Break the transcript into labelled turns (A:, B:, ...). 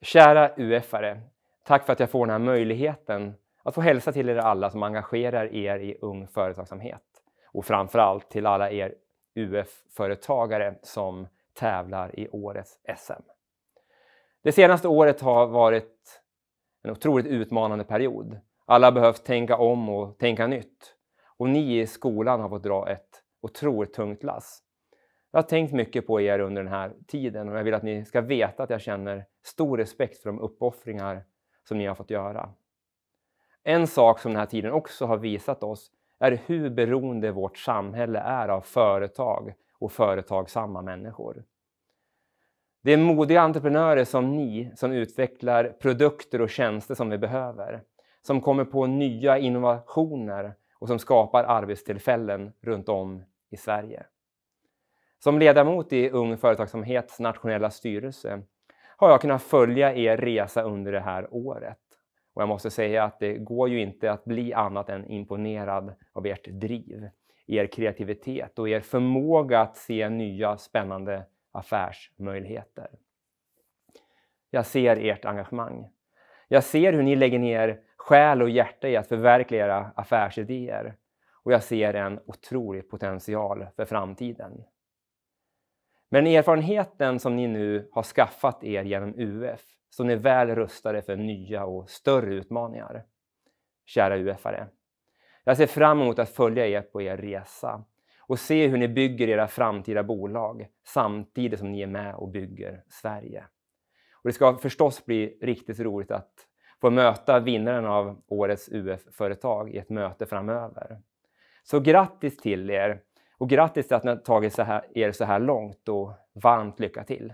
A: Kära UF-are, tack för att jag får den här möjligheten att få hälsa till er alla som engagerar er i Ung Företagsamhet och framför allt till alla er UF-företagare som tävlar i årets SM. Det senaste året har varit en otroligt utmanande period. Alla behövt tänka om och tänka nytt. Och ni i skolan har fått dra ett otroligt tungt lass. Jag har tänkt mycket på er under den här tiden och jag vill att ni ska veta att jag känner stor respekt för de uppoffringar som ni har fått göra. En sak som den här tiden också har visat oss är hur beroende vårt samhälle är av företag och företagsamma människor. Det är modiga entreprenörer som ni som utvecklar produkter och tjänster som vi behöver, som kommer på nya innovationer och som skapar arbetstillfällen runt om i Sverige. Som ledamot i Ung Företagsamhets nationella styrelse har jag kunnat följa er resa under det här året. Och jag måste säga att det går ju inte att bli annat än imponerad av ert driv, er kreativitet och er förmåga att se nya spännande affärsmöjligheter. Jag ser ert engagemang. Jag ser hur ni lägger ner själ och hjärta i att förverkliga era affärsidéer. Och jag ser en otrolig potential för framtiden. Med den erfarenheten som ni nu har skaffat er genom UF så ni är väl rustade för nya och större utmaningar. Kära UF-are. Jag ser fram emot att följa er på er resa och se hur ni bygger era framtida bolag samtidigt som ni är med och bygger Sverige. Och det ska förstås bli riktigt roligt att få möta vinnaren av årets UF-företag i ett möte framöver. Så grattis till er och grattis till att ni har tagit så här, er så här långt och varmt lycka till!